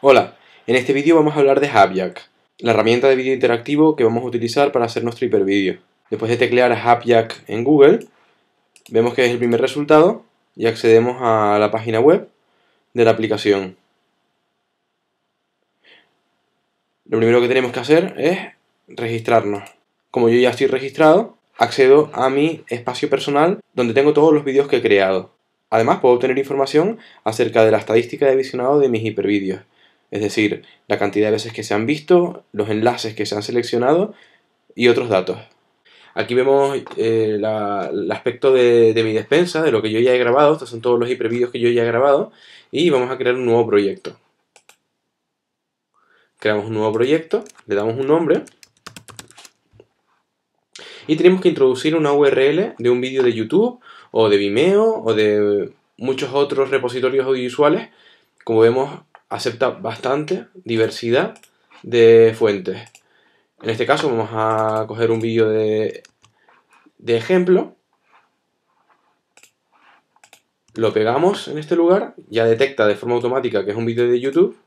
Hola, en este vídeo vamos a hablar de Hapjack, la herramienta de vídeo interactivo que vamos a utilizar para hacer nuestro hipervídeo. Después de teclear Hapjack en Google, vemos que es el primer resultado y accedemos a la página web de la aplicación. Lo primero que tenemos que hacer es registrarnos. Como yo ya estoy registrado, accedo a mi espacio personal donde tengo todos los vídeos que he creado. Además, puedo obtener información acerca de la estadística de visionado de mis hipervídeos es decir, la cantidad de veces que se han visto, los enlaces que se han seleccionado y otros datos. Aquí vemos eh, el aspecto de, mi despensa, de lo que yo ya he grabado. Estos son todos los hipervideos que yo ya he grabado. Y vamos a crear un nuevo proyecto. Creamos un nuevo proyecto, le damos un nombre. Y tenemos que introducir una URL de un vídeo de YouTube, o de Vimeo, o de muchos otros repositorios audiovisuales. Como vemos, acepta bastante diversidad de fuentes. En este caso vamos a coger un vídeo de, ejemplo. Lo pegamos en este lugar, ya detecta de forma automática que es un vídeo de YouTube.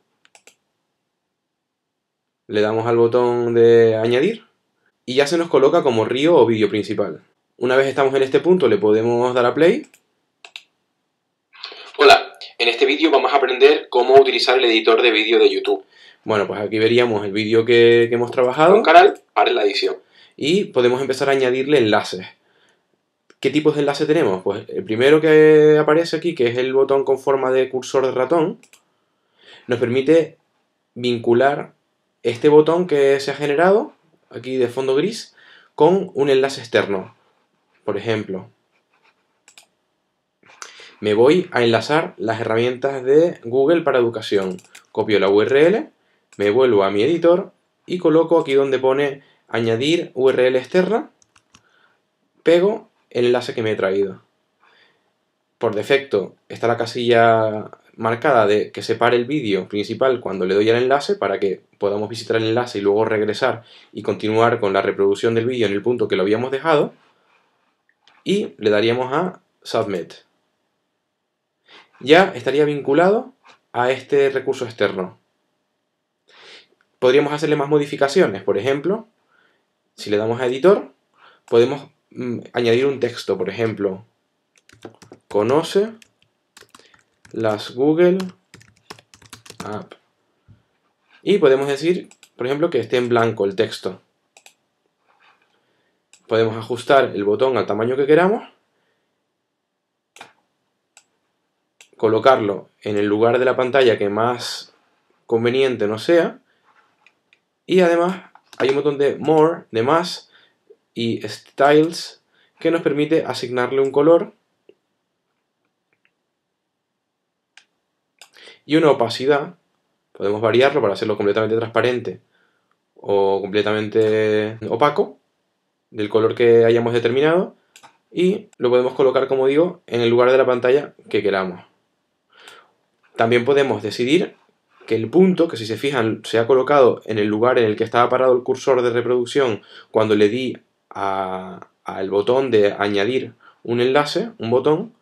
Le damos al botón de añadir y ya se nos coloca como río o vídeo principal. Una vez estamos en este punto le podemos dar a play vídeo vamos a aprender cómo utilizar el editor de vídeo de YouTube. Bueno, pues aquí veríamos el vídeo que, hemos trabajado. Un canal para la edición. Y podemos empezar a añadirle enlaces. ¿Qué tipos de enlace tenemos? Pues el primero que aparece aquí, que es el botón con forma de cursor de ratón, nos permite vincular este botón que se ha generado, aquí de fondo gris, con un enlace externo. Por ejemplo, me voy a enlazar las herramientas de Google para educación. Copio la URL, me vuelvo a mi editor y coloco aquí donde pone añadir URL externa, pego el enlace que me he traído. Por defecto está la casilla marcada de que separe el vídeo principal cuando le doy al enlace para que podamos visitar el enlace y luego regresar y continuar con la reproducción del vídeo en el punto que lo habíamos dejado y le daríamos a Submit ya estaría vinculado a este recurso externo. Podríamos hacerle más modificaciones, por ejemplo, si le damos a editor, podemos mm, añadir un texto, por ejemplo, conoce las Google App. Y podemos decir, por ejemplo, que esté en blanco el texto. Podemos ajustar el botón al tamaño que queramos colocarlo en el lugar de la pantalla que más conveniente no sea. Y además hay un botón de More, de más, y Styles, que nos permite asignarle un color y una opacidad. Podemos variarlo para hacerlo completamente transparente o completamente opaco, del color que hayamos determinado, y lo podemos colocar, como digo, en el lugar de la pantalla que queramos. También podemos decidir que el punto, que si se fijan, se ha colocado en el lugar en el que estaba parado el cursor de reproducción cuando le di al botón de añadir un enlace, un botón,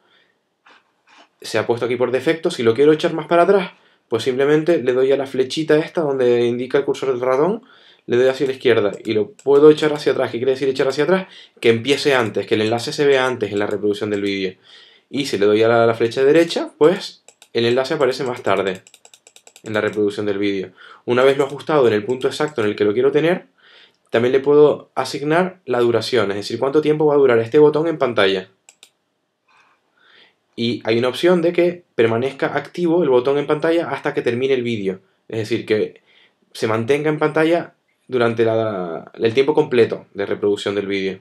se ha puesto aquí por defecto. Si lo quiero echar más para atrás, pues simplemente le doy a la flechita esta donde indica el cursor del ratón, le doy hacia la izquierda y lo puedo echar hacia atrás. ¿Qué quiere decir echar hacia atrás? Que empiece antes, que el enlace se vea antes en la reproducción del vídeo. Y si le doy a la flecha derecha, pues el enlace aparece más tarde en la reproducción del vídeo. Una vez lo ajustado en el punto exacto en el que lo quiero tener, también le puedo asignar la duración, es decir, cuánto tiempo va a durar este botón en pantalla. Y hay una opción de que permanezca activo el botón en pantalla hasta que termine el vídeo. Es decir, que se mantenga en pantalla durante el tiempo completo de reproducción del vídeo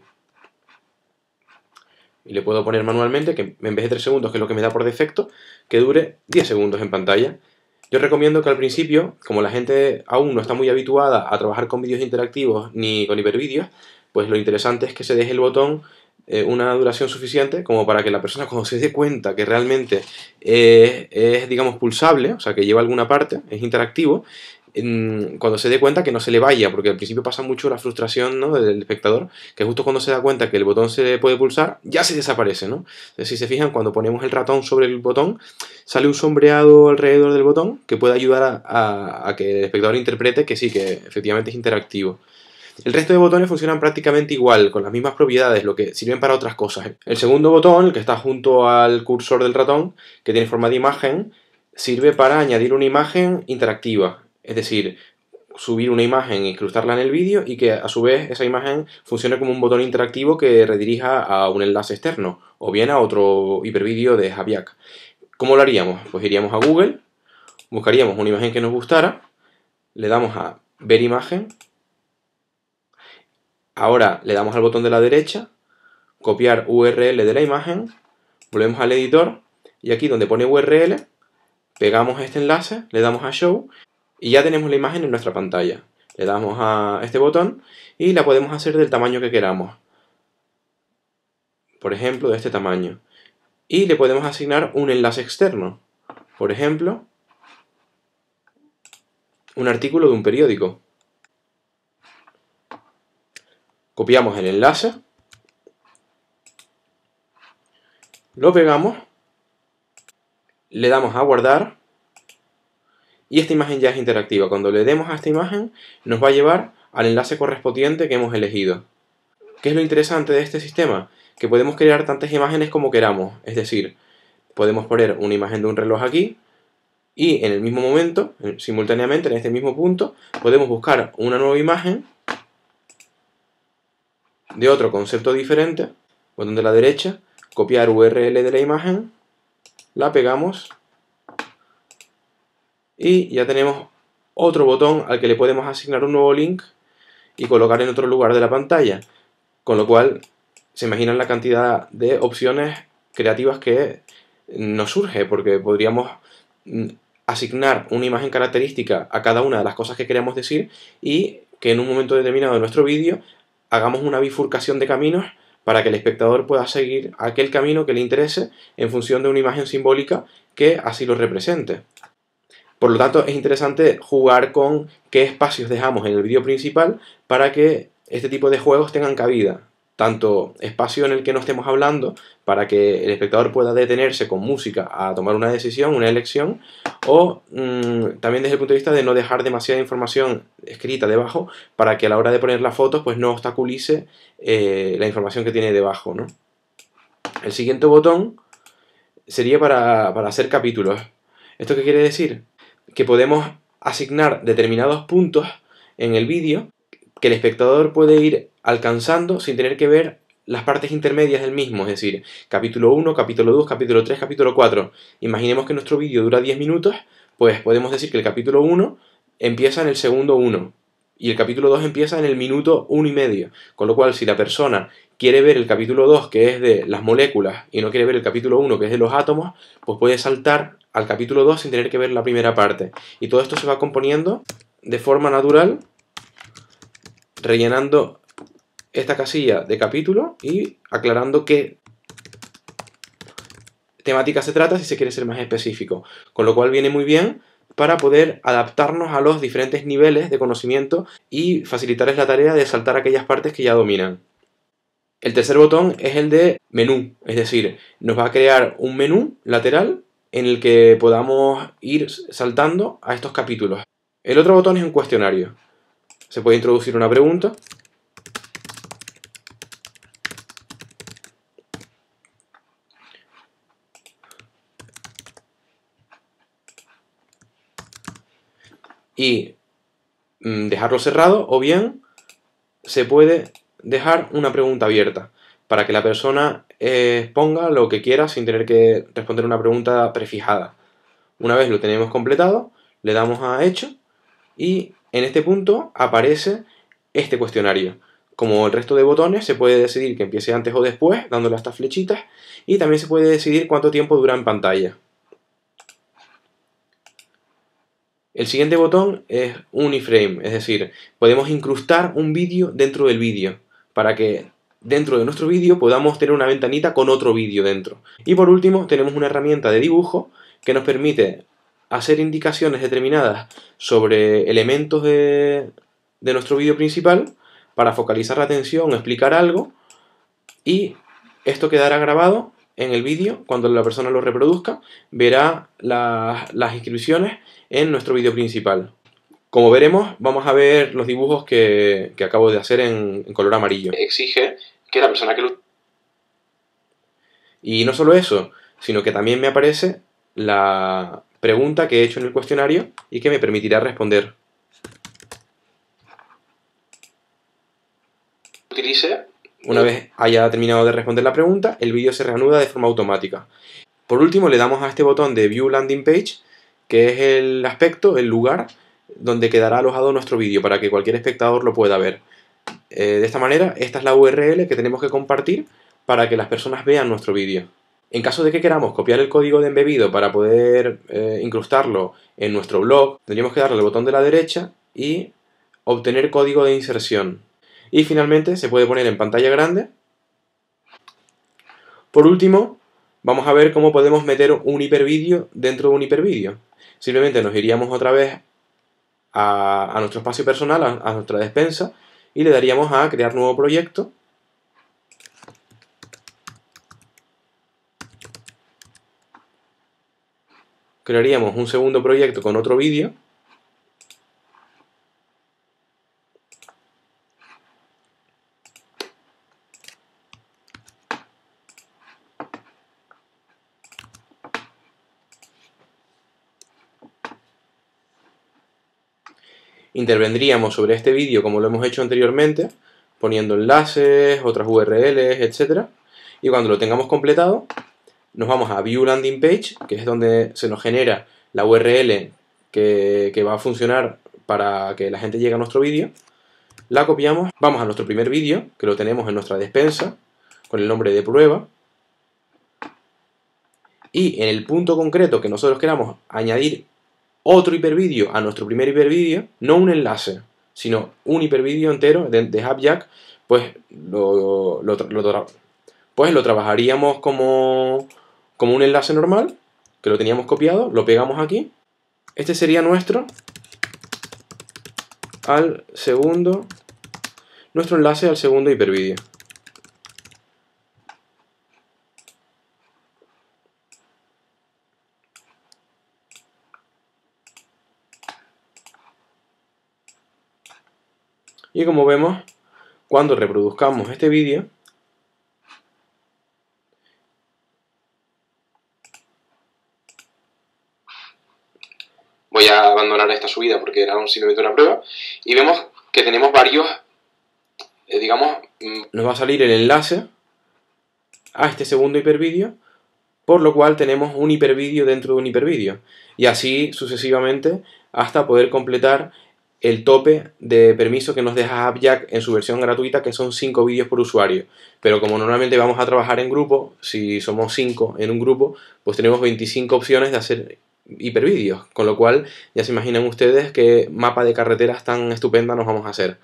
y le puedo poner manualmente que en vez de 3 segundos, que es lo que me da por defecto, que dure 10 segundos en pantalla. Yo recomiendo que al principio, como la gente aún no está muy habituada a trabajar con vídeos interactivos ni con hipervídeos, pues lo interesante es que se deje el botón eh, una duración suficiente como para que la persona cuando se dé cuenta que realmente eh, es, digamos, pulsable, o sea, que lleva alguna parte, es interactivo, cuando se dé cuenta que no se le vaya, porque al principio pasa mucho la frustración ¿no? del espectador, que justo cuando se da cuenta que el botón se puede pulsar, ya se desaparece, ¿no? si se fijan, cuando ponemos el ratón sobre el botón, sale un sombreado alrededor del botón que puede ayudar a, a que el espectador interprete que sí, que efectivamente es interactivo. El resto de botones funcionan prácticamente igual, con las mismas propiedades, lo que sirven para otras cosas. El segundo botón, el que está junto al cursor del ratón, que tiene forma de imagen, sirve para añadir una imagen interactiva. Es decir, subir una imagen, incrustarla en el vídeo y que a su vez esa imagen funcione como un botón interactivo que redirija a un enlace externo o bien a otro hipervídeo de Javiac. ¿Cómo lo haríamos? Pues iríamos a Google, buscaríamos una imagen que nos gustara, le damos a ver imagen, ahora le damos al botón de la derecha, copiar URL de la imagen, volvemos al editor y aquí donde pone URL, pegamos este enlace, le damos a Show y ya tenemos la imagen en nuestra pantalla. Le damos a este botón y la podemos hacer del tamaño que queramos. Por ejemplo, de este tamaño. Y le podemos asignar un enlace externo. Por ejemplo, un artículo de un periódico. Copiamos el enlace. Lo pegamos. Le damos a guardar. Y esta imagen ya es interactiva. Cuando le demos a esta imagen, nos va a llevar al enlace correspondiente que hemos elegido. ¿Qué es lo interesante de este sistema? Que podemos crear tantas imágenes como queramos. Es decir, podemos poner una imagen de un reloj aquí y en el mismo momento, simultáneamente, en este mismo punto, podemos buscar una nueva imagen de otro concepto diferente, botón de la derecha, copiar URL de la imagen, la pegamos y ya tenemos otro botón al que le podemos asignar un nuevo link y colocar en otro lugar de la pantalla. Con lo cual, se imaginan la cantidad de opciones creativas que nos surge, porque podríamos mm, asignar una imagen característica a cada una de las cosas que queremos decir y que en un momento determinado de nuestro vídeo hagamos una bifurcación de caminos para que el espectador pueda seguir aquel camino que le interese en función de una imagen simbólica que así lo represente. Por lo tanto, es interesante jugar con qué espacios dejamos en el vídeo principal para que este tipo de juegos tengan cabida. Tanto espacio en el que no estemos hablando para que el espectador pueda detenerse con música a tomar una decisión, una elección, o mm, también desde el punto de vista de no dejar demasiada información escrita debajo para que a la hora de poner las fotos pues no obstaculice eh, la información que tiene debajo. El siguiente botón sería para, para hacer capítulos. ¿Esto qué quiere decir? que podemos asignar determinados puntos en el vídeo que el espectador puede ir alcanzando sin tener que ver las partes intermedias del mismo, es decir, capítulo 1, capítulo 2, capítulo 3, capítulo 4. Imaginemos que nuestro vídeo dura 10 minutos, pues podemos decir que el capítulo 1 empieza en el segundo 1, y el capítulo 2 empieza en el minuto 1 y medio. Con lo cual, si la persona quiere ver el capítulo 2, que es de las moléculas, y no quiere ver el capítulo 1, que es de los átomos, pues puede saltar al capítulo 2 sin tener que ver la primera parte. Y todo esto se va componiendo de forma natural, rellenando esta casilla de capítulo y aclarando qué temática se trata si se quiere ser más específico. Con lo cual viene muy bien para poder adaptarnos a los diferentes niveles de conocimiento y facilitarles la tarea de saltar aquellas partes que ya dominan. El tercer botón es el de menú, es decir, nos va a crear un menú lateral en el que podamos ir saltando a estos capítulos. El otro botón es un cuestionario. Se puede introducir una pregunta y mm, dejarlo cerrado o bien se puede dejar una pregunta abierta para que la persona eh, exponga lo que quiera sin tener que responder una pregunta prefijada. Una vez lo tenemos completado, le damos a hecho y en este punto aparece este cuestionario. Como el resto de botones, se puede decidir que empiece antes o después, dándole a estas flechitas, y también se puede decidir cuánto tiempo dura en pantalla. El siguiente botón es Uniframe, es decir, podemos incrustar un vídeo dentro del vídeo para que dentro de nuestro vídeo podamos tener una ventanita con otro vídeo dentro. Y por último tenemos una herramienta de dibujo que nos permite hacer indicaciones determinadas sobre elementos de, de nuestro vídeo principal para focalizar la atención, explicar algo y esto quedará grabado en el vídeo, cuando la persona lo reproduzca, verá las inscripciones en nuestro vídeo principal. Como veremos, vamos a ver los dibujos que, acabo de hacer en, color amarillo. Exige que la persona que lo... Y no solo eso, sino que también me aparece la pregunta que he hecho en el cuestionario y que me permitirá responder. Utilice una vez haya terminado de responder la pregunta, el vídeo se reanuda de forma automática. Por último, le damos a este botón de View Landing Page, que es el aspecto, el lugar donde quedará alojado nuestro vídeo para que cualquier espectador lo pueda ver. Eh, de esta manera, esta es la URL que tenemos que compartir para que las personas vean nuestro vídeo. En caso de que queramos copiar el código de embebido para poder eh, incrustarlo en nuestro blog, tendríamos que darle al botón de la derecha y obtener código de inserción. Y finalmente se puede poner en pantalla grande. Por último, vamos a ver cómo podemos meter un hipervídeo dentro de un hipervídeo. Simplemente nos iríamos otra vez a, nuestro espacio personal, a nuestra despensa, y le daríamos a crear nuevo proyecto. Crearíamos un segundo proyecto con otro vídeo. intervendríamos sobre este vídeo como lo hemos hecho anteriormente, poniendo enlaces, otras URLs, etc. Y cuando lo tengamos completado, nos vamos a View Landing Page, que es donde se nos genera la URL que, que va a funcionar para que la gente llegue a nuestro vídeo. La copiamos, vamos a nuestro primer vídeo, que lo tenemos en nuestra despensa, con el nombre de prueba. Y en el punto concreto que nosotros queramos añadir otro hipervideo a nuestro primer hipervideo, no un enlace, sino un hipervideo entero de, de HubJack, pues lo, pues lo trabajaríamos como, como un enlace normal, que lo teníamos copiado, lo pegamos aquí. Este sería nuestro al segundo, nuestro enlace al segundo hipervideo. Y como vemos, cuando reproduzcamos este vídeo, voy a abandonar esta subida porque era un, de una prueba, y vemos que tenemos varios, eh, digamos, mm, nos va a salir el enlace a este segundo hipervideo, por lo cual tenemos un hipervídeo dentro de un hipervideo. y así sucesivamente hasta poder completar el tope de permiso que nos deja AppJack en su versión gratuita, que son 5 vídeos por usuario. Pero como normalmente vamos a trabajar en grupo, si somos 5 en un grupo, pues tenemos 25 opciones de hacer hipervídeos. Con lo cual, ya se imaginan ustedes qué mapa de carreteras tan estupenda nos vamos a hacer.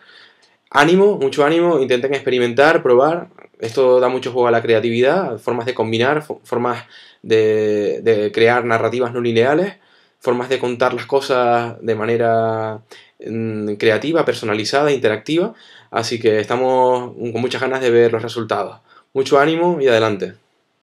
Ánimo, mucho ánimo, intenten experimentar, probar. Esto da mucho juego a la creatividad, formas de combinar, formas de crear narrativas no lineales formas de contar las cosas de manera mm, creativa, personalizada, interactiva. Así que estamos con muchas ganas de ver los resultados. Mucho ánimo y adelante.